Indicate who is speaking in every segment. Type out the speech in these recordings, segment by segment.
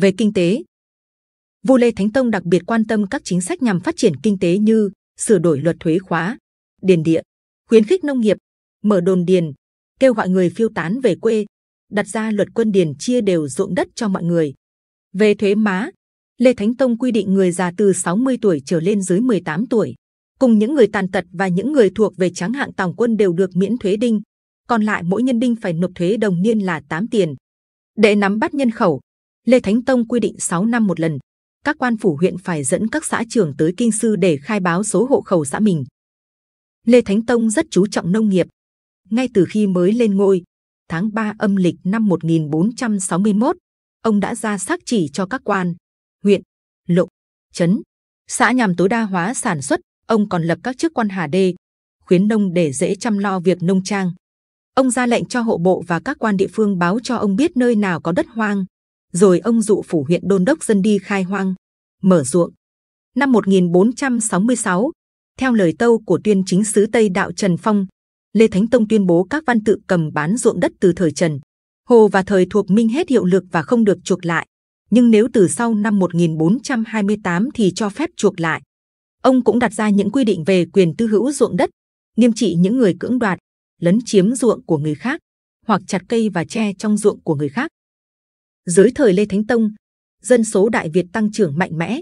Speaker 1: Về kinh tế, Vua Lê Thánh Tông đặc biệt quan tâm các chính sách nhằm phát triển kinh tế như sửa đổi luật thuế khóa, điền địa, khuyến khích nông nghiệp, mở đồn điền, kêu gọi người phiêu tán về quê, đặt ra luật quân điền chia đều ruộng đất cho mọi người. Về thuế má, Lê Thánh Tông quy định người già từ 60 tuổi trở lên dưới 18 tuổi, cùng những người tàn tật và những người thuộc về tráng hạng tòng quân đều được miễn thuế đinh, còn lại mỗi nhân đinh phải nộp thuế đồng niên là 8 tiền. Để nắm bắt nhân khẩu, Lê Thánh Tông quy định 6 năm một lần, các quan phủ huyện phải dẫn các xã trưởng tới kinh sư để khai báo số hộ khẩu xã mình. Lê Thánh Tông rất chú trọng nông nghiệp. Ngay từ khi mới lên ngôi, tháng 3 âm lịch năm 1461, ông đã ra xác chỉ cho các quan, huyện, lộ, chấn, xã nhằm tối đa hóa sản xuất. Ông còn lập các chức quan hà đê, khuyến nông để dễ chăm lo việc nông trang. Ông ra lệnh cho hộ bộ và các quan địa phương báo cho ông biết nơi nào có đất hoang, rồi ông dụ phủ huyện đôn đốc dân đi khai hoang, mở ruộng. Năm 1466, theo lời tâu của tuyên chính sứ Tây đạo Trần Phong, Lê Thánh Tông tuyên bố các văn tự cầm bán ruộng đất từ thời Trần, Hồ và thời thuộc Minh hết hiệu lực và không được chuộc lại. Nhưng nếu từ sau năm 1428 thì cho phép chuộc lại. Ông cũng đặt ra những quy định về quyền tư hữu ruộng đất, nghiêm trị những người cưỡng đoạt, lấn chiếm ruộng của người khác, hoặc chặt cây và tre trong ruộng của người khác dưới thời Lê Thánh Tông, dân số Đại Việt tăng trưởng mạnh mẽ.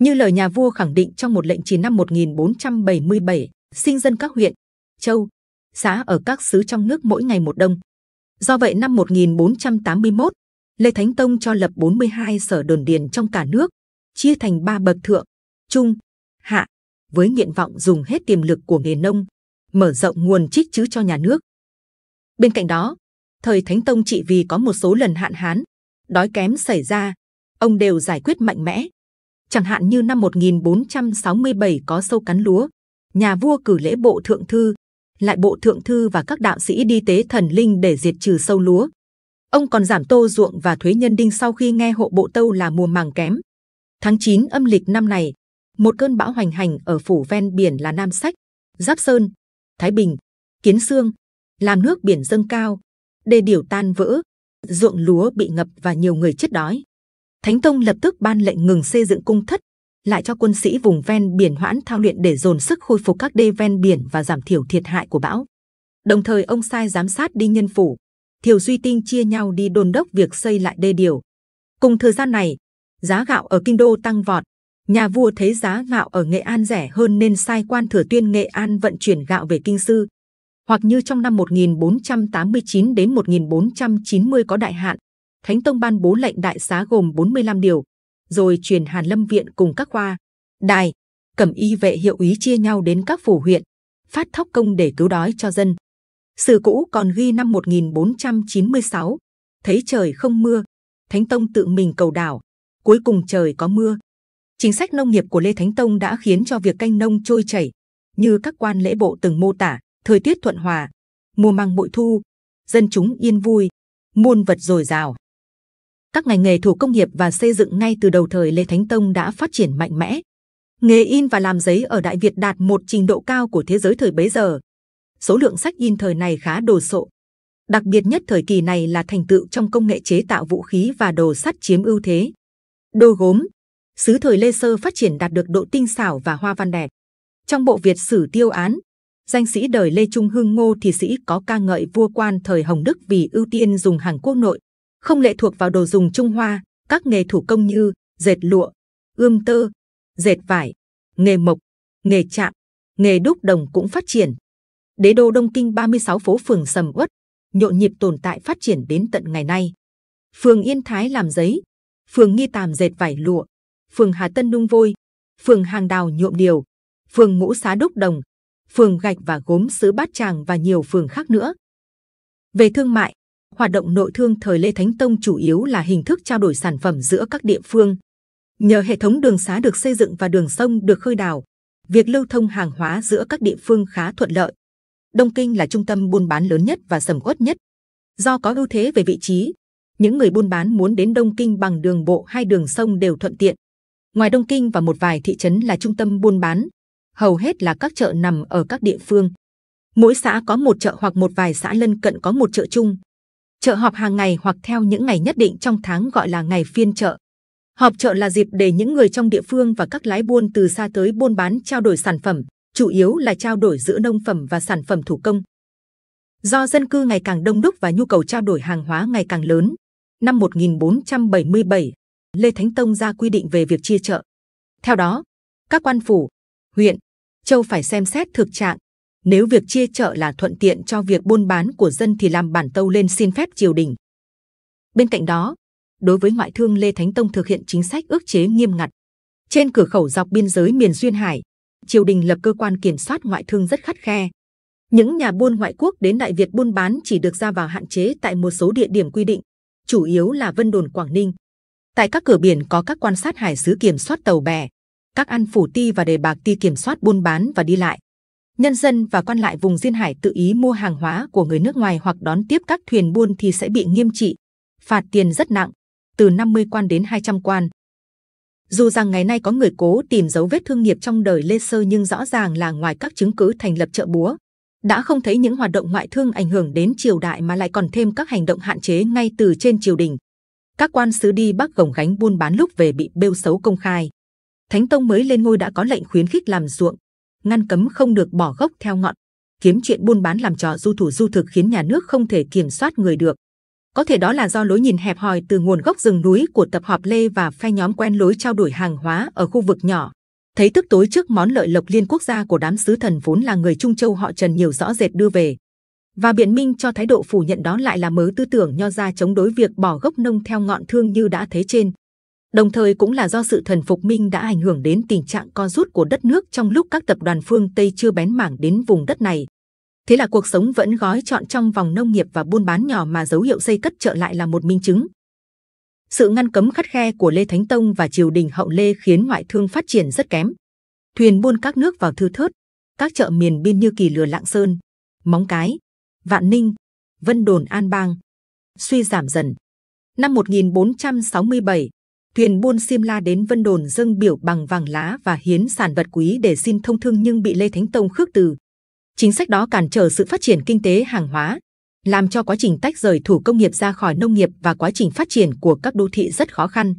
Speaker 1: Như lời nhà vua khẳng định trong một lệnh chỉ năm 1477, sinh dân các huyện, châu, xã ở các xứ trong nước mỗi ngày một đông. Do vậy năm 1481, Lê Thánh Tông cho lập 42 sở đồn điền trong cả nước, chia thành ba bậc thượng, trung, hạ, với nguyện vọng dùng hết tiềm lực của nghề nông, mở rộng nguồn trích chữ cho nhà nước. Bên cạnh đó, thời Thánh Tông trị vì có một số lần hạn hán, đói kém xảy ra, ông đều giải quyết mạnh mẽ. Chẳng hạn như năm 1467 có sâu cắn lúa, nhà vua cử lễ bộ thượng thư, lại bộ thượng thư và các đạo sĩ đi tế thần linh để diệt trừ sâu lúa. Ông còn giảm tô ruộng và thuế nhân đinh sau khi nghe hộ bộ tâu là mùa màng kém. Tháng 9 âm lịch năm này, một cơn bão hoành hành ở phủ ven biển là Nam Sách, Giáp Sơn, Thái Bình, Kiến Sương, làm nước biển dâng cao, đê điều tan vỡ, ruộng lúa bị ngập và nhiều người chết đói. Thánh Tông lập tức ban lệnh ngừng xây dựng cung thất, lại cho quân sĩ vùng ven biển hoãn thao luyện để dồn sức khôi phục các đê ven biển và giảm thiểu thiệt hại của bão. Đồng thời ông sai giám sát đi nhân phủ, Thiều Duy Tinh chia nhau đi đồn đốc việc xây lại đê điều. Cùng thời gian này, giá gạo ở kinh đô tăng vọt. Nhà vua thấy giá gạo ở Nghệ An rẻ hơn nên sai quan thừa tuyên Nghệ An vận chuyển gạo về kinh sư hoặc như trong năm 1489 đến 1490 có đại hạn. Thánh Tông ban bố lệnh đại xá gồm 45 điều, rồi truyền Hàn Lâm Viện cùng các khoa, đài, cẩm y vệ hiệu ý chia nhau đến các phủ huyện, phát thóc công để cứu đói cho dân. Sử cũ còn ghi năm 1496, thấy trời không mưa, Thánh Tông tự mình cầu đảo, cuối cùng trời có mưa. Chính sách nông nghiệp của Lê Thánh Tông đã khiến cho việc canh nông trôi chảy, như các quan lễ bộ từng mô tả, thời tiết thuận hòa, mùa màng bội thu, dân chúng yên vui, muôn vật dồi dào. Các ngành nghề thủ công nghiệp và xây dựng ngay từ đầu thời Lê Thánh Tông đã phát triển mạnh mẽ. Nghề in và làm giấy ở Đại Việt đạt một trình độ cao của thế giới thời bấy giờ. Số lượng sách in thời này khá đồ sộ. Đặc biệt nhất thời kỳ này là thành tựu trong công nghệ chế tạo vũ khí và đồ sắt chiếm ưu thế. Đồ gốm, xứ thời Lê Sơ phát triển đạt được độ tinh xảo và hoa văn đẹp. Trong bộ Việt sử tiêu án, Danh sĩ đời Lê Trung Hưng Ngô Thì Sĩ có ca ngợi vua quan thời Hồng Đức vì ưu tiên dùng hàng quốc nội, không lệ thuộc vào đồ dùng Trung Hoa, các nghề thủ công như dệt lụa, ươm tơ, dệt vải, nghề mộc, nghề chạm, nghề đúc đồng cũng phát triển. Đế đô Đông Kinh 36 phố phường sầm uất, nhộn nhịp tồn tại phát triển đến tận ngày nay. Phường Yên Thái làm giấy, phường Nghi Tàm dệt vải lụa, phường Hà Tân Nung Vôi, phường Hàng Đào nhuộm điều, phường Ngũ Xá đúc đồng, phường gạch và gốm xứ Bát Tràng và nhiều phường khác nữa. Về thương mại, hoạt động nội thương thời Lê Thánh Tông chủ yếu là hình thức trao đổi sản phẩm giữa các địa phương. Nhờ hệ thống đường xá được xây dựng và đường sông được khơi đào, việc lưu thông hàng hóa giữa các địa phương khá thuận lợi. Đông Kinh là trung tâm buôn bán lớn nhất và sầm uất nhất. Do có ưu thế về vị trí, những người buôn bán muốn đến Đông Kinh bằng đường bộ hay đường sông đều thuận tiện. Ngoài Đông Kinh và một vài thị trấn là trung tâm buôn bán, hầu hết là các chợ nằm ở các địa phương. Mỗi xã có một chợ hoặc một vài xã lân cận có một chợ chung. Chợ họp hàng ngày hoặc theo những ngày nhất định trong tháng gọi là ngày phiên chợ. Họp chợ là dịp để những người trong địa phương và các lái buôn từ xa tới buôn bán trao đổi sản phẩm, chủ yếu là trao đổi giữa nông phẩm và sản phẩm thủ công. Do dân cư ngày càng đông đúc và nhu cầu trao đổi hàng hóa ngày càng lớn, năm 1477, Lê Thánh Tông ra quy định về việc chia chợ. Theo đó, các quan phủ, huyện, Châu phải xem xét thực trạng. Nếu việc chia chợ là thuận tiện cho việc buôn bán của dân thì làm bản tâu lên xin phép triều đình. Bên cạnh đó, đối với ngoại thương Lê Thánh Tông thực hiện chính sách ước chế nghiêm ngặt. Trên cửa khẩu dọc biên giới miền duyên hải, triều đình lập cơ quan kiểm soát ngoại thương rất khắt khe. Những nhà buôn ngoại quốc đến Đại Việt buôn bán chỉ được ra vào hạn chế tại một số địa điểm quy định, chủ yếu là Vân Đồn Quảng Ninh. Tại các cửa biển có các quan sát hải sứ kiểm soát tàu bè, các ăn phủ ti và đề bạc ti kiểm soát buôn bán và đi lại. Nhân dân và quan lại vùng duyên hải tự ý mua hàng hóa của người nước ngoài hoặc đón tiếp các thuyền buôn thì sẽ bị nghiêm trị, phạt tiền rất nặng, từ 50 quan đến 200 quan. Dù rằng ngày nay có người cố tìm dấu vết thương nghiệp trong đời Lê Sơ nhưng rõ ràng là ngoài các chứng cứ thành lập chợ búa, đã không thấy những hoạt động ngoại thương ảnh hưởng đến triều đại mà lại còn thêm các hành động hạn chế ngay từ trên triều đình. Các quan sứ đi Bắc gồng gánh buôn bán lúc về bị bêu xấu công khai. Thánh Tông mới lên ngôi đã có lệnh khuyến khích làm ruộng, ngăn cấm không được bỏ gốc theo ngọn, kiếm chuyện buôn bán làm trò du thủ du thực khiến nhà nước không thể kiểm soát người được. Có thể đó là do lối nhìn hẹp hòi từ nguồn gốc rừng núi của tập họp Lê và phe nhóm quen lối trao đổi hàng hóa ở khu vực nhỏ. Thấy tức tối trước món lợi lộc liên quốc gia của đám sứ thần vốn là người Trung Châu họ Trần nhiều rõ rệt đưa về. Và biện minh cho thái độ phủ nhận đó lại là mớ tư tưởng nho ra chống đối việc bỏ gốc nông theo ngọn thương như đã thấy trên đồng thời cũng là do sự thần phục minh đã ảnh hưởng đến tình trạng co rút của đất nước trong lúc các tập đoàn phương Tây chưa bén mảng đến vùng đất này. Thế là cuộc sống vẫn gói trọn trong vòng nông nghiệp và buôn bán nhỏ mà dấu hiệu xây cất trở lại là một minh chứng. Sự ngăn cấm khắt khe của Lê Thánh Tông và triều đình hậu Lê khiến ngoại thương phát triển rất kém. Thuyền buôn các nước vào thư thớt, các chợ miền biên như Kỳ Lừa Lạng Sơn, Móng Cái, Vạn Ninh, Vân Đồn An Bang, suy giảm dần. Năm 1467, thuyền buôn xiêm la đến Vân Đồn dâng biểu bằng vàng lá và hiến sản vật quý để xin thông thương nhưng bị Lê Thánh Tông khước từ. Chính sách đó cản trở sự phát triển kinh tế hàng hóa, làm cho quá trình tách rời thủ công nghiệp ra khỏi nông nghiệp và quá trình phát triển của các đô thị rất khó khăn.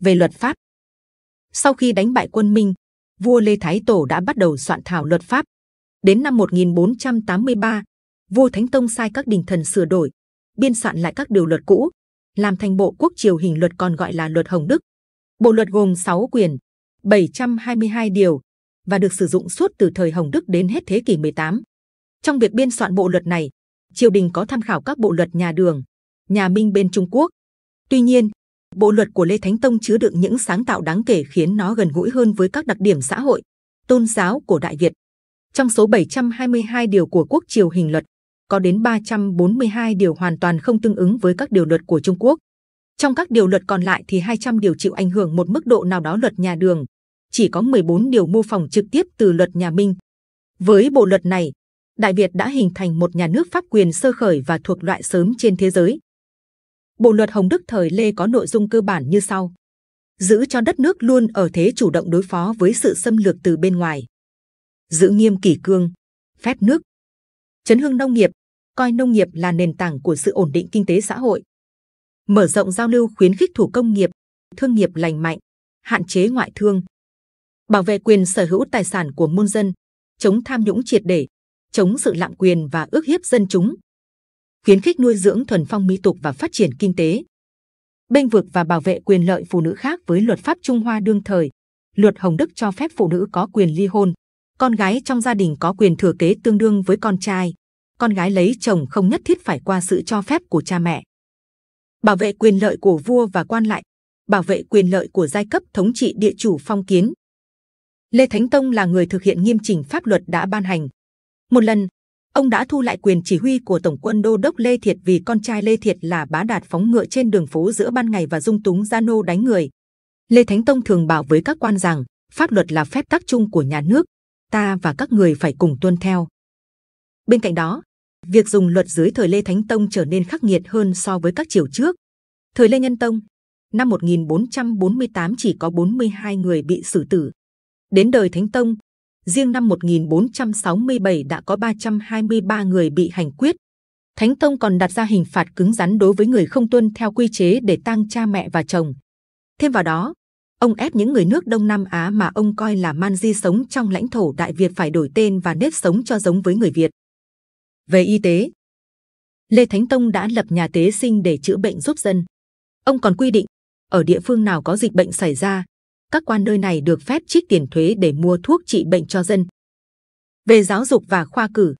Speaker 1: Về luật pháp, sau khi đánh bại quân Minh, vua Lê Thái Tổ đã bắt đầu soạn thảo luật pháp. Đến năm 1483, vua Thánh Tông sai các đình thần sửa đổi, biên soạn lại các điều luật cũ, làm thành bộ quốc triều hình luật còn gọi là luật Hồng Đức. Bộ luật gồm 6 quyển, 722 điều và được sử dụng suốt từ thời Hồng Đức đến hết thế kỷ 18. Trong việc biên soạn bộ luật này, triều đình có tham khảo các bộ luật nhà Đường, nhà Minh bên Trung Quốc. Tuy nhiên, bộ luật của Lê Thánh Tông chứa đựng những sáng tạo đáng kể khiến nó gần gũi hơn với các đặc điểm xã hội, tôn giáo của Đại Việt. Trong số 722 điều của Quốc triều hình luật, có đến 342 điều hoàn toàn không tương ứng với các điều luật của Trung Quốc. Trong các điều luật còn lại thì 200 điều chịu ảnh hưởng một mức độ nào đó luật nhà Đường, chỉ có 14 điều mô phỏng trực tiếp từ luật nhà Minh. Với bộ luật này, Đại Việt đã hình thành một nhà nước pháp quyền sơ khởi và thuộc loại sớm trên thế giới. Bộ luật Hồng Đức thời Lê có nội dung cơ bản như sau: giữ cho đất nước luôn ở thế chủ động đối phó với sự xâm lược từ bên ngoài, giữ nghiêm kỷ cương, phép nước, chấn hương nông nghiệp, coi nông nghiệp là nền tảng của sự ổn định kinh tế xã hội. Mở rộng giao lưu khuyến khích thủ công nghiệp, thương nghiệp lành mạnh, hạn chế ngoại thương. Bảo vệ quyền sở hữu tài sản của muôn dân, chống tham nhũng triệt để, chống sự lạm quyền và ước hiếp dân chúng. Khuyến khích nuôi dưỡng thuần phong mỹ tục và phát triển kinh tế. Bênh vực và bảo vệ quyền lợi phụ nữ khác với luật pháp Trung Hoa đương thời, luật Hồng Đức cho phép phụ nữ có quyền ly hôn, con gái trong gia đình có quyền thừa kế tương đương với con trai con gái lấy chồng không nhất thiết phải qua sự cho phép của cha mẹ. Bảo vệ quyền lợi của vua và quan lại, bảo vệ quyền lợi của giai cấp thống trị địa chủ phong kiến. Lê Thánh Tông là người thực hiện nghiêm chỉnh pháp luật đã ban hành. Một lần, ông đã thu lại quyền chỉ huy của tổng quân đô đốc Lê Thiệt vì con trai Lê Thiệt là bá đạt phóng ngựa trên đường phố giữa ban ngày và dung túng gia nô đánh người. Lê Thánh Tông thường bảo với các quan rằng pháp luật là phép tắc chung của nhà nước, ta và các người phải cùng tuân theo. Bên cạnh đó, việc dùng luật dưới thời Lê Thánh Tông trở nên khắc nghiệt hơn so với các triều trước. Thời Lê Nhân Tông, năm 1448 chỉ có 42 người bị xử tử. Đến đời Thánh Tông, riêng năm 1467 đã có 323 người bị hành quyết. Thánh Tông còn đặt ra hình phạt cứng rắn đối với người không tuân theo quy chế để tang cha mẹ và chồng. Thêm vào đó, ông ép những người nước Đông Nam Á mà ông coi là man di sống trong lãnh thổ Đại Việt phải đổi tên và nếp sống cho giống với người Việt. Về y tế, Lê Thánh Tông đã lập nhà tế sinh để chữa bệnh giúp dân. Ông còn quy định, ở địa phương nào có dịch bệnh xảy ra, các quan nơi này được phép trích tiền thuế để mua thuốc trị bệnh cho dân. Về giáo dục và khoa cử,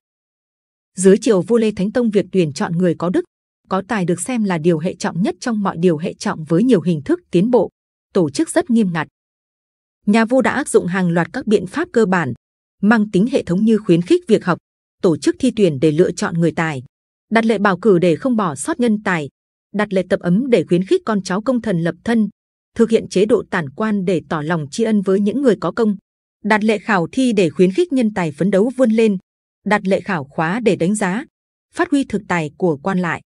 Speaker 1: dưới triều vua Lê Thánh Tông việc tuyển chọn người có đức, có tài được xem là điều hệ trọng nhất trong mọi điều hệ trọng với nhiều hình thức tiến bộ, tổ chức rất nghiêm ngặt. Nhà vua đã áp dụng hàng loạt các biện pháp cơ bản, mang tính hệ thống như khuyến khích việc học, tổ chức thi tuyển để lựa chọn người tài, đặt lệ bảo cử để không bỏ sót nhân tài, đặt lệ tập ấm để khuyến khích con cháu công thần lập thân, thực hiện chế độ tản quan để tỏ lòng tri ân với những người có công, đặt lệ khảo thi để khuyến khích nhân tài phấn đấu vươn lên, đặt lệ khảo khóa để đánh giá, phát huy thực tài của quan lại.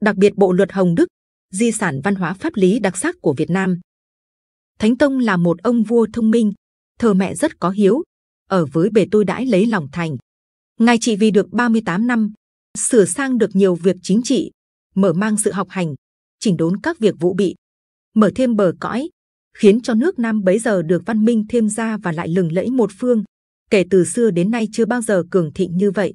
Speaker 1: Đặc biệt Bộ Luật Hồng Đức, di sản văn hóa pháp lý đặc sắc của Việt Nam. Thánh Tông là một ông vua thông minh, thờ mẹ rất có hiếu, ở với bề tôi đãi lấy lòng thành, ngài trị vì được 38 năm sửa sang được nhiều việc chính trị mở mang sự học hành chỉnh đốn các việc vụ bị mở thêm bờ cõi khiến cho nước Nam bấy giờ được văn minh thêm ra và lại lừng lẫy một phương kể từ xưa đến nay chưa bao giờ cường thịnh như vậy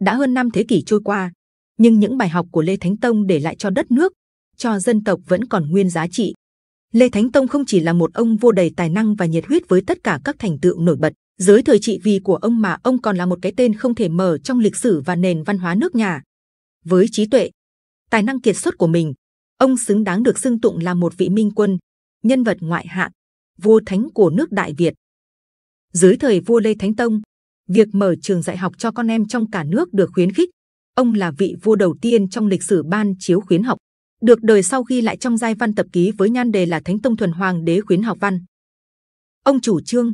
Speaker 1: đã hơn năm thế kỷ trôi qua nhưng những bài học của Lê Thánh Tông để lại cho đất nước cho dân tộc vẫn còn nguyên giá trị Lê Thánh Tông không chỉ là một ông vua đầy tài năng và nhiệt huyết với tất cả các thành tựu nổi bật, dưới thời trị vì của ông mà ông còn là một cái tên không thể mở trong lịch sử và nền văn hóa nước nhà. Với trí tuệ, tài năng kiệt xuất của mình, ông xứng đáng được xưng tụng là một vị minh quân, nhân vật ngoại hạng, vua thánh của nước Đại Việt. Dưới thời vua Lê Thánh Tông, việc mở trường dạy học cho con em trong cả nước được khuyến khích. Ông là vị vua đầu tiên trong lịch sử ban chiếu khuyến học, được đời sau ghi lại trong giai văn tập ký với nhan đề là Thánh Tông Thuần Hoàng Đế khuyến học văn. Ông chủ trương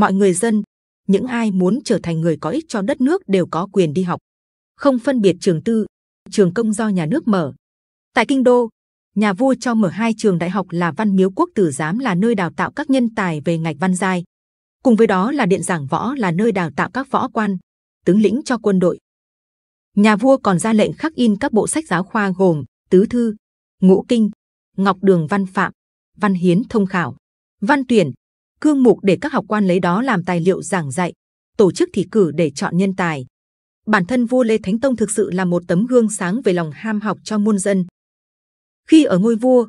Speaker 1: mọi người dân, những ai muốn trở thành người có ích cho đất nước đều có quyền đi học, không phân biệt trường tư, trường công do nhà nước mở. Tại kinh đô, nhà vua cho mở hai trường đại học là Văn Miếu Quốc Tử Giám là nơi đào tạo các nhân tài về ngạch văn giai, cùng với đó là điện giảng võ là nơi đào tạo các võ quan, tướng lĩnh cho quân đội. Nhà vua còn ra lệnh khắc in các bộ sách giáo khoa gồm tứ thư, ngũ kinh, ngọc đường văn phạm, văn hiến thông khảo, văn tuyển, cương mục để các học quan lấy đó làm tài liệu giảng dạy, tổ chức thi cử để chọn nhân tài. Bản thân vua Lê Thánh Tông thực sự là một tấm gương sáng về lòng ham học cho muôn dân. Khi ở ngôi vua,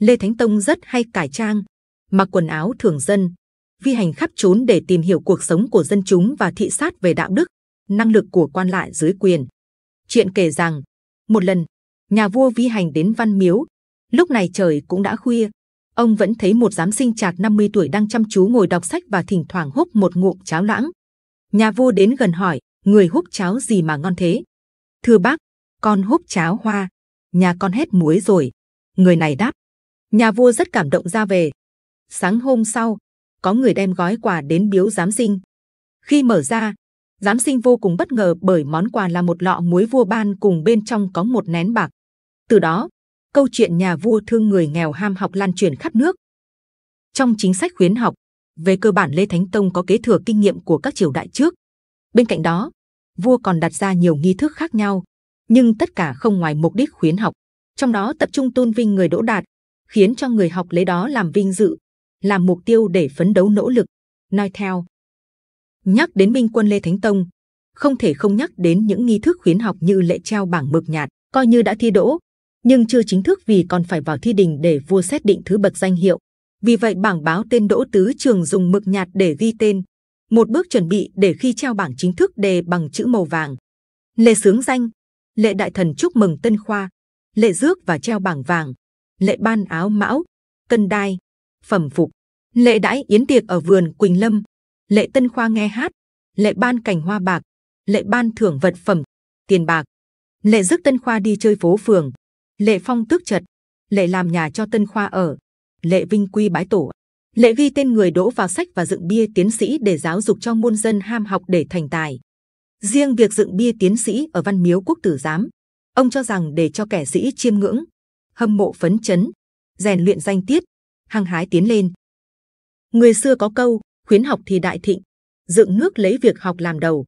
Speaker 1: Lê Thánh Tông rất hay cải trang, mặc quần áo thường dân, vi hành khắp trốn để tìm hiểu cuộc sống của dân chúng và thị sát về đạo đức, năng lực của quan lại dưới quyền. Chuyện kể rằng, một lần, nhà vua vi hành đến Văn Miếu, lúc này trời cũng đã khuya, ông vẫn thấy một giám sinh trạc 50 tuổi đang chăm chú ngồi đọc sách và thỉnh thoảng hút một ngụm cháo lãng. Nhà vua đến gần hỏi, người hút cháo gì mà ngon thế? Thưa bác, con hút cháo hoa, nhà con hết muối rồi. Người này đáp, nhà vua rất cảm động ra về. Sáng hôm sau, có người đem gói quà đến biếu giám sinh. Khi mở ra, giám sinh vô cùng bất ngờ bởi món quà là một lọ muối vua ban cùng bên trong có một nén bạc. Từ đó, câu chuyện nhà vua thương người nghèo ham học lan truyền khắp nước. Trong chính sách khuyến học, về cơ bản Lê Thánh Tông có kế thừa kinh nghiệm của các triều đại trước. Bên cạnh đó, vua còn đặt ra nhiều nghi thức khác nhau, nhưng tất cả không ngoài mục đích khuyến học, trong đó tập trung tôn vinh người đỗ đạt, khiến cho người học lấy đó làm vinh dự, làm mục tiêu để phấn đấu nỗ lực. Nói theo, nhắc đến minh quân Lê Thánh Tông, không thể không nhắc đến những nghi thức khuyến học như lễ treo bảng mực nhạt, coi như đã thi đỗ, nhưng chưa chính thức vì còn phải vào thi đình để vua xét định thứ bậc danh hiệu. Vì vậy bảng báo tên Đỗ Tứ Trường dùng mực nhạt để ghi tên, một bước chuẩn bị để khi treo bảng chính thức đề bằng chữ màu vàng. Lễ sướng danh, lễ đại thần chúc mừng tân khoa, lễ rước và treo bảng vàng, lễ ban áo mão, cân đai, phẩm phục, lễ đãi yến tiệc ở vườn Quỳnh Lâm, lễ tân khoa nghe hát, lễ ban cảnh hoa bạc, lễ ban thưởng vật phẩm, tiền bạc, lễ rước tân khoa đi chơi phố phường, lệ phong tước trật lệ làm nhà cho tân khoa ở lệ vinh quy bái tổ lệ ghi tên người đỗ vào sách và dựng bia tiến sĩ để giáo dục cho muôn dân ham học để thành tài riêng việc dựng bia tiến sĩ ở văn miếu quốc tử giám ông cho rằng để cho kẻ sĩ chiêm ngưỡng hâm mộ phấn chấn rèn luyện danh tiết hăng hái tiến lên người xưa có câu khuyến học thì đại thịnh dựng nước lấy việc học làm đầu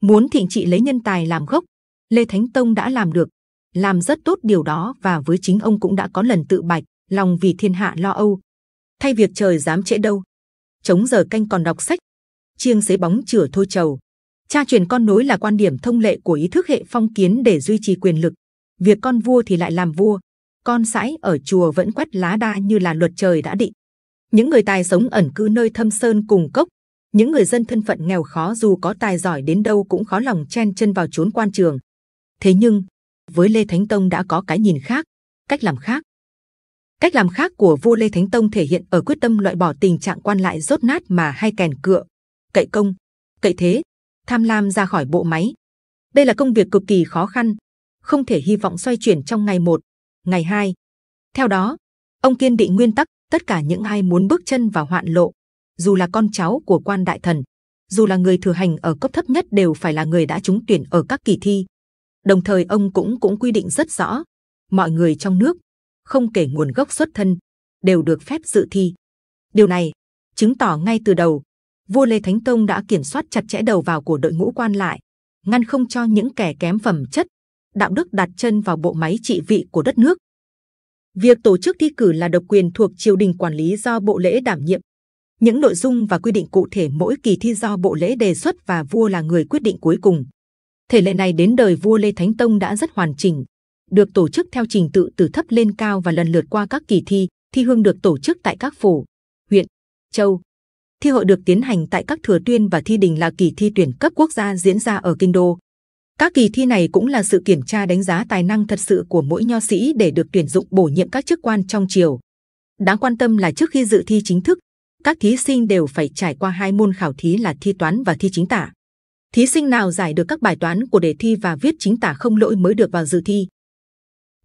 Speaker 1: muốn thịnh trị lấy nhân tài làm gốc lê thánh tông đã làm được làm rất tốt điều đó và với chính ông cũng đã có lần tự bạch lòng vì thiên hạ lo âu thay việc trời dám trễ đâu chống giờ canh còn đọc sách chiêng xế bóng chửa thôi chầu. cha truyền con nối là quan điểm thông lệ của ý thức hệ phong kiến để duy trì quyền lực việc con vua thì lại làm vua con sãi ở chùa vẫn quét lá đa như là luật trời đã định những người tài sống ẩn cư nơi thâm sơn cùng cốc những người dân thân phận nghèo khó dù có tài giỏi đến đâu cũng khó lòng chen chân vào chốn quan trường thế nhưng với Lê Thánh Tông đã có cái nhìn khác, cách làm khác. Cách làm khác của vua Lê Thánh Tông thể hiện ở quyết tâm loại bỏ tình trạng quan lại rốt nát mà hay kèn cựa, cậy công, cậy thế, tham lam ra khỏi bộ máy. Đây là công việc cực kỳ khó khăn, không thể hy vọng xoay chuyển trong ngày một, ngày hai. Theo đó, ông kiên định nguyên tắc tất cả những ai muốn bước chân vào hoạn lộ, dù là con cháu của quan đại thần, dù là người thừa hành ở cấp thấp nhất đều phải là người đã trúng tuyển ở các kỳ thi, Đồng thời ông cũng cũng quy định rất rõ, mọi người trong nước, không kể nguồn gốc xuất thân, đều được phép dự thi. Điều này chứng tỏ ngay từ đầu, vua Lê Thánh Tông đã kiểm soát chặt chẽ đầu vào của đội ngũ quan lại, ngăn không cho những kẻ kém phẩm chất, đạo đức đặt chân vào bộ máy trị vị của đất nước. Việc tổ chức thi cử là độc quyền thuộc triều đình quản lý do bộ lễ đảm nhiệm. Những nội dung và quy định cụ thể mỗi kỳ thi do bộ lễ đề xuất và vua là người quyết định cuối cùng. Thể lệ này đến đời vua Lê Thánh Tông đã rất hoàn chỉnh, được tổ chức theo trình tự từ thấp lên cao và lần lượt qua các kỳ thi. Thi hương được tổ chức tại các phủ, huyện, châu. Thi hội được tiến hành tại các thừa tuyên và thi đình là kỳ thi tuyển cấp quốc gia diễn ra ở kinh đô. Các kỳ thi này cũng là sự kiểm tra đánh giá tài năng thật sự của mỗi nho sĩ để được tuyển dụng bổ nhiệm các chức quan trong triều. Đáng quan tâm là trước khi dự thi chính thức, các thí sinh đều phải trải qua hai môn khảo thí là thi toán và thi chính tả thí sinh nào giải được các bài toán của đề thi và viết chính tả không lỗi mới được vào dự thi.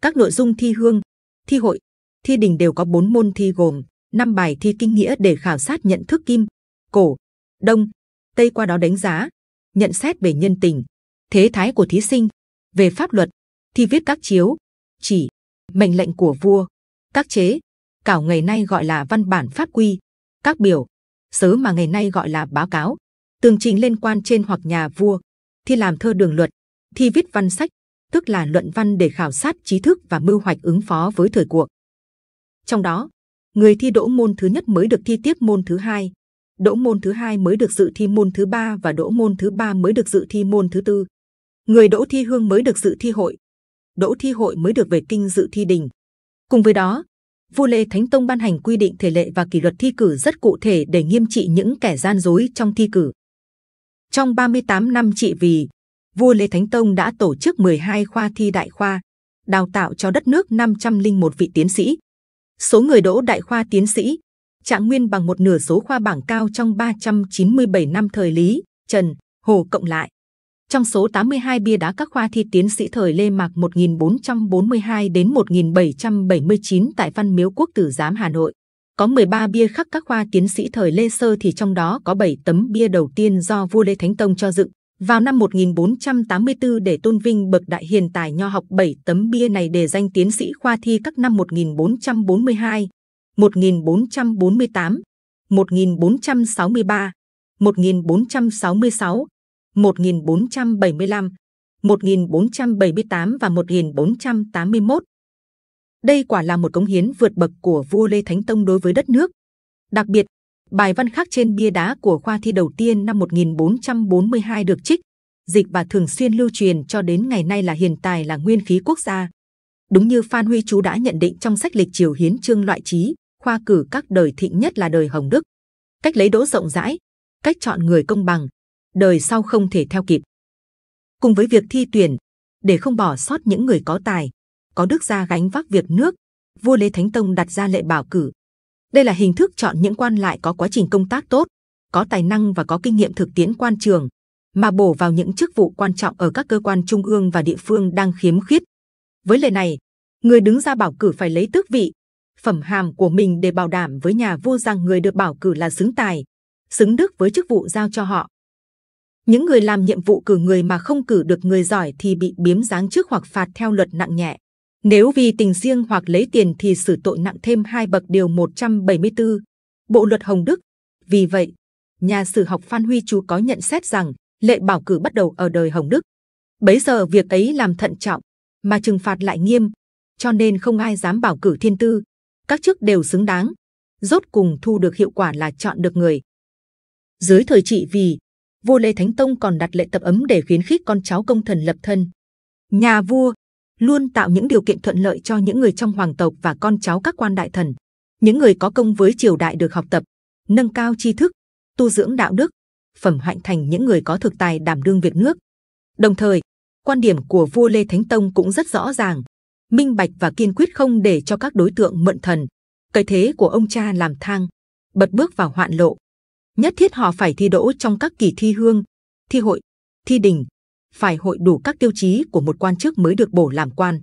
Speaker 1: Các nội dung thi hương, thi hội, thi đình đều có 4 môn thi gồm 5 bài thi kinh nghĩa để khảo sát nhận thức kim, cổ, đông, tây qua đó đánh giá, nhận xét về nhân tình, thế thái của thí sinh, về pháp luật, thi viết các chiếu, chỉ, mệnh lệnh của vua, các chế, cảo ngày nay gọi là văn bản pháp quy, các biểu, sớ mà ngày nay gọi là báo cáo tường trình lên quan trên hoặc nhà vua, thi làm thơ đường luật, thi viết văn sách, tức là luận văn để khảo sát trí thức và mưu hoạch ứng phó với thời cuộc. Trong đó, người thi đỗ môn thứ nhất mới được thi tiếp môn thứ hai, đỗ môn thứ hai mới được dự thi môn thứ ba và đỗ môn thứ ba mới được dự thi môn thứ tư. Người đỗ thi hương mới được dự thi hội, đỗ thi hội mới được về kinh dự thi đình. Cùng với đó, vua lê thánh tông ban hành quy định thể lệ và kỷ luật thi cử rất cụ thể để nghiêm trị những kẻ gian dối trong thi cử. Trong 38 năm trị vì, vua Lê Thánh Tông đã tổ chức 12 khoa thi đại khoa, đào tạo cho đất nước 501 vị tiến sĩ. Số người đỗ đại khoa tiến sĩ, trạng nguyên bằng một nửa số khoa bảng cao trong 397 năm thời Lý, Trần, Hồ cộng lại. Trong số 82 bia đá các khoa thi tiến sĩ thời Lê Mạc 1442 đến 1779 tại Văn Miếu Quốc Tử Giám Hà Nội. Có 13 bia khắc các khoa tiến sĩ thời Lê Sơ thì trong đó có 7 tấm bia đầu tiên do vua Lê Thánh Tông cho dựng vào năm 1484 để tôn vinh bậc đại hiền tài nho học 7 tấm bia này để danh tiến sĩ khoa thi các năm 1442, 1448, 1463, 1466, 1475, 1478 và 1481. Đây quả là một cống hiến vượt bậc của vua Lê Thánh Tông đối với đất nước. Đặc biệt, bài văn khắc trên bia đá của khoa thi đầu tiên năm 1442 được trích, dịch và thường xuyên lưu truyền cho đến ngày nay là hiền tài là nguyên khí quốc gia. Đúng như Phan Huy Chú đã nhận định trong sách lịch triều hiến chương loại trí, khoa cử các đời thịnh nhất là đời Hồng Đức. Cách lấy đỗ rộng rãi, cách chọn người công bằng, đời sau không thể theo kịp. Cùng với việc thi tuyển, để không bỏ sót những người có tài, có đức gia gánh vác việc nước vua lê thánh tông đặt ra lệ bảo cử đây là hình thức chọn những quan lại có quá trình công tác tốt có tài năng và có kinh nghiệm thực tiễn quan trường mà bổ vào những chức vụ quan trọng ở các cơ quan trung ương và địa phương đang khiếm khuyết với lệ này người đứng ra bảo cử phải lấy tước vị phẩm hàm của mình để bảo đảm với nhà vua rằng người được bảo cử là xứng tài xứng đức với chức vụ giao cho họ những người làm nhiệm vụ cử người mà không cử được người giỏi thì bị biếm giáng chức hoặc phạt theo luật nặng nhẹ nếu vì tình riêng hoặc lấy tiền thì xử tội nặng thêm hai bậc điều 174, Bộ luật Hồng Đức. Vì vậy, nhà sử học Phan Huy Chú có nhận xét rằng lệ bảo cử bắt đầu ở đời Hồng Đức. Bấy giờ việc ấy làm thận trọng, mà trừng phạt lại nghiêm, cho nên không ai dám bảo cử thiên tư. Các chức đều xứng đáng, rốt cùng thu được hiệu quả là chọn được người. Dưới thời trị vì, vua Lê Thánh Tông còn đặt lệ tập ấm để khuyến khích con cháu công thần lập thân. Nhà vua luôn tạo những điều kiện thuận lợi cho những người trong hoàng tộc và con cháu các quan đại thần. Những người có công với triều đại được học tập, nâng cao tri thức, tu dưỡng đạo đức, phẩm hạnh thành những người có thực tài đảm đương việc nước. Đồng thời, quan điểm của vua Lê Thánh Tông cũng rất rõ ràng, minh bạch và kiên quyết không để cho các đối tượng mượn thần, cái thế của ông cha làm thang, bật bước vào hoạn lộ. Nhất thiết họ phải thi đỗ trong các kỳ thi hương, thi hội, thi đình, phải hội đủ các tiêu chí của một quan chức mới được bổ làm quan.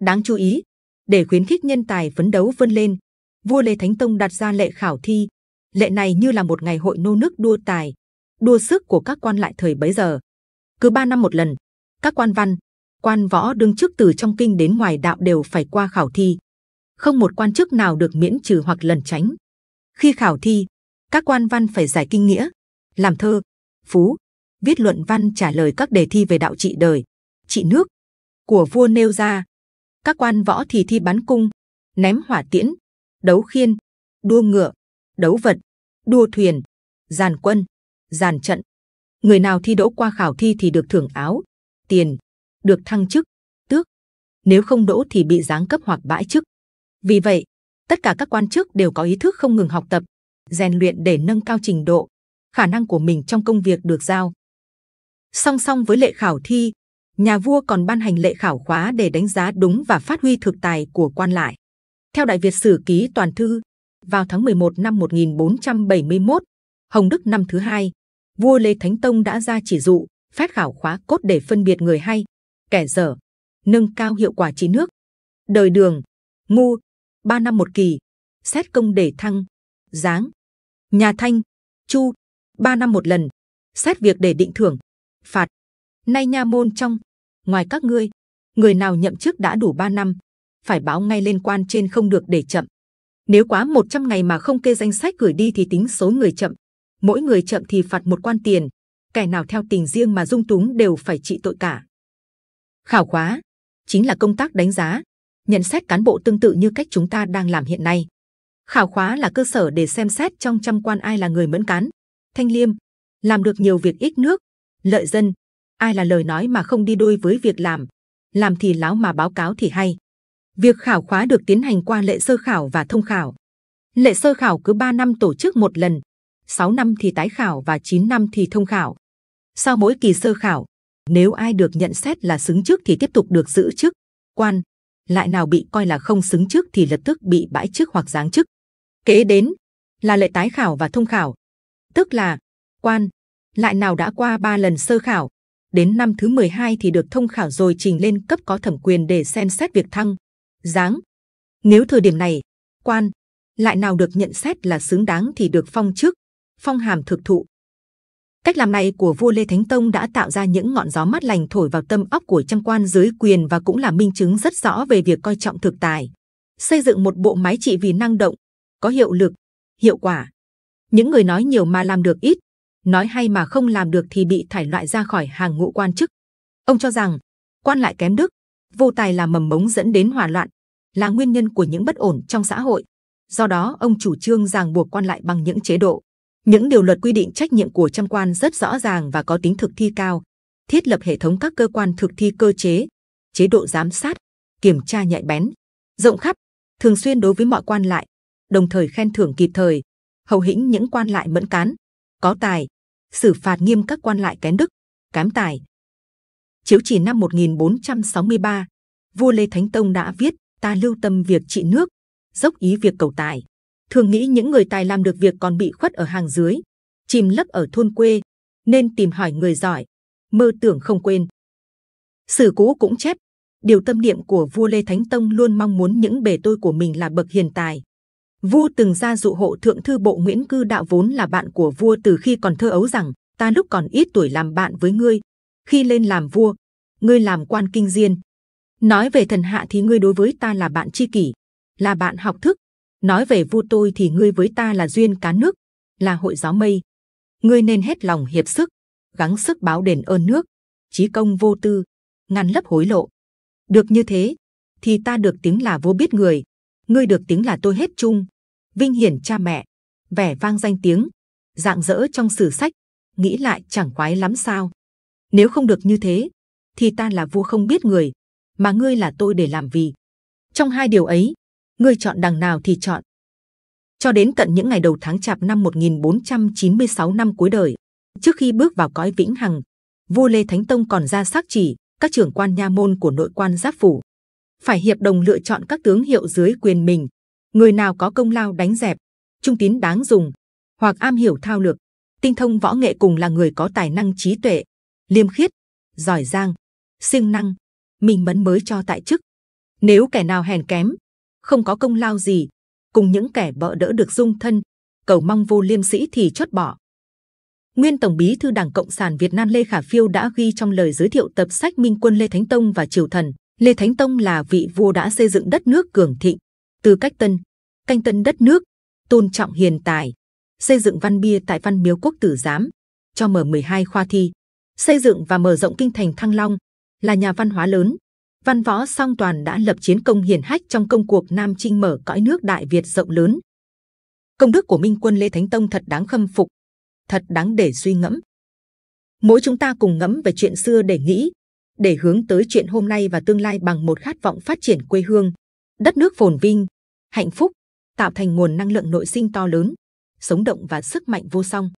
Speaker 1: Đáng chú ý, để khuyến khích nhân tài phấn đấu vươn lên, vua Lê Thánh Tông đặt ra lệ khảo thi. Lệ này như là một ngày hội nô nước đua tài, đua sức của các quan lại thời bấy giờ. Cứ ba năm một lần, các quan văn, quan võ đương chức từ trong kinh đến ngoài đạo đều phải qua khảo thi. Không một quan chức nào được miễn trừ hoặc lần tránh. Khi khảo thi, các quan văn phải giải kinh nghĩa, làm thơ, phú, viết luận văn trả lời các đề thi về đạo trị đời, trị nước của vua nêu ra. Các quan võ thì thi bắn cung, ném hỏa tiễn, đấu khiên, đua ngựa, đấu vật, đua thuyền, giàn quân, giàn trận. Người nào thi đỗ qua khảo thi thì được thưởng áo, tiền, được thăng chức, tước. Nếu không đỗ thì bị giáng cấp hoặc bãi chức. Vì vậy, tất cả các quan chức đều có ý thức không ngừng học tập, rèn luyện để nâng cao trình độ, khả năng của mình trong công việc được giao. Song song với lệ khảo thi, nhà vua còn ban hành lệ khảo khóa để đánh giá đúng và phát huy thực tài của quan lại. Theo Đại Việt Sử Ký Toàn Thư, vào tháng 11 năm 1471, Hồng Đức năm thứ hai, vua Lê Thánh Tông đã ra chỉ dụ phát khảo khóa cốt để phân biệt người hay, kẻ dở, nâng cao hiệu quả trị nước. Đời Đường, ngu, ba năm một kỳ, xét công để thăng, giáng. Nhà Thanh, Chu, ba năm một lần, xét việc để định thưởng phạt. Nay nha môn trong, ngoài các ngươi, người nào nhậm chức đã đủ 3 năm, phải báo ngay lên quan trên không được để chậm. Nếu quá 100 ngày mà không kê danh sách gửi đi thì tính số người chậm. Mỗi người chậm thì phạt một quan tiền. Kẻ nào theo tình riêng mà dung túng đều phải trị tội cả. Khảo khóa chính là công tác đánh giá, nhận xét cán bộ tương tự như cách chúng ta đang làm hiện nay. Khảo khóa là cơ sở để xem xét trong trăm quan ai là người mẫn cán, thanh liêm, làm được nhiều việc ít nước, lợi dân ai là lời nói mà không đi đôi với việc làm làm thì láo mà báo cáo thì hay việc khảo khóa được tiến hành qua lệ sơ khảo và thông khảo lệ sơ khảo cứ 3 năm tổ chức một lần 6 năm thì tái khảo và 9 năm thì thông khảo sau mỗi kỳ sơ khảo nếu ai được nhận xét là xứng chức thì tiếp tục được giữ chức quan lại nào bị coi là không xứng chức thì lập tức bị bãi chức hoặc giáng chức kế đến là lệ tái khảo và thông khảo tức là quan lại nào đã qua ba lần sơ khảo, đến năm thứ 12 thì được thông khảo rồi trình lên cấp có thẩm quyền để xem xét việc thăng, giáng. Nếu thời điểm này, quan, lại nào được nhận xét là xứng đáng thì được phong chức, phong hàm thực thụ. Cách làm này của vua Lê Thánh Tông đã tạo ra những ngọn gió mát lành thổi vào tâm óc của trăm quan dưới quyền và cũng là minh chứng rất rõ về việc coi trọng thực tài, xây dựng một bộ máy trị vì năng động, có hiệu lực, hiệu quả. Những người nói nhiều mà làm được ít, nói hay mà không làm được thì bị thải loại ra khỏi hàng ngũ quan chức. Ông cho rằng quan lại kém đức, vô tài là mầm mống dẫn đến hòa loạn, là nguyên nhân của những bất ổn trong xã hội. Do đó ông chủ trương ràng buộc quan lại bằng những chế độ, những điều luật quy định trách nhiệm của trăm quan rất rõ ràng và có tính thực thi cao, thiết lập hệ thống các cơ quan thực thi cơ chế, chế độ giám sát, kiểm tra nhạy bén, rộng khắp, thường xuyên đối với mọi quan lại, đồng thời khen thưởng kịp thời, hầu hĩnh những quan lại mẫn cán, có tài, xử phạt nghiêm các quan lại kén đức, kém tài. Chiếu chỉ năm 1463, vua Lê Thánh Tông đã viết: ta lưu tâm việc trị nước, dốc ý việc cầu tài. Thường nghĩ những người tài làm được việc còn bị khuất ở hàng dưới, chìm lấp ở thôn quê, nên tìm hỏi người giỏi, mơ tưởng không quên. Sử cũ cũng chép điều tâm niệm của vua Lê Thánh Tông luôn mong muốn những bề tôi của mình là bậc hiền tài, vua từng ra dụ hộ thượng thư bộ nguyễn cư đạo vốn là bạn của vua từ khi còn thơ ấu rằng ta lúc còn ít tuổi làm bạn với ngươi khi lên làm vua ngươi làm quan kinh diên nói về thần hạ thì ngươi đối với ta là bạn tri kỷ là bạn học thức nói về vua tôi thì ngươi với ta là duyên cá nước là hội gió mây ngươi nên hết lòng hiệp sức gắng sức báo đền ơn nước trí công vô tư ngăn lấp hối lộ được như thế thì ta được tiếng là vô biết người ngươi được tiếng là tôi hết chung vinh hiển cha mẹ, vẻ vang danh tiếng, dạng dỡ trong sử sách, nghĩ lại chẳng quái lắm sao? Nếu không được như thế, thì ta là vua không biết người, mà ngươi là tôi để làm vì. Trong hai điều ấy, ngươi chọn đằng nào thì chọn. Cho đến tận những ngày đầu tháng chạp năm 1496 năm cuối đời, trước khi bước vào cõi vĩnh hằng, vua Lê Thánh Tông còn ra sắc chỉ các trưởng quan nha môn của nội quan giáp phủ phải hiệp đồng lựa chọn các tướng hiệu dưới quyền mình người nào có công lao đánh dẹp trung tín đáng dùng hoặc am hiểu thao lược tinh thông võ nghệ cùng là người có tài năng trí tuệ liêm khiết giỏi giang siêng năng minh mẫn mới cho tại chức nếu kẻ nào hèn kém không có công lao gì cùng những kẻ bợ đỡ được dung thân cầu mong vô liêm sĩ thì chốt bỏ nguyên tổng bí thư đảng cộng sản việt nam lê khả phiêu đã ghi trong lời giới thiệu tập sách minh quân lê thánh tông và triều thần lê thánh tông là vị vua đã xây dựng đất nước cường thịnh từ cách tân, canh tân đất nước, tôn trọng hiền tài, xây dựng văn bia tại văn miếu quốc tử giám, cho mở 12 khoa thi, xây dựng và mở rộng kinh thành thăng long, là nhà văn hóa lớn. Văn võ song toàn đã lập chiến công hiển hách trong công cuộc Nam chinh mở cõi nước Đại Việt rộng lớn. Công đức của Minh quân Lê Thánh Tông thật đáng khâm phục, thật đáng để suy ngẫm. Mỗi chúng ta cùng ngẫm về chuyện xưa để nghĩ, để hướng tới chuyện hôm nay và tương lai bằng một khát vọng phát triển quê hương, đất nước phồn vinh, hạnh phúc, tạo thành nguồn năng lượng nội sinh to lớn, sống động và sức mạnh vô song.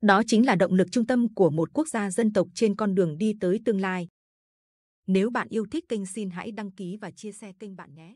Speaker 1: Đó chính là động lực trung tâm của một quốc gia dân tộc trên con đường đi tới tương lai. Nếu bạn yêu thích kênh xin hãy đăng ký và chia sẻ kênh bạn nhé.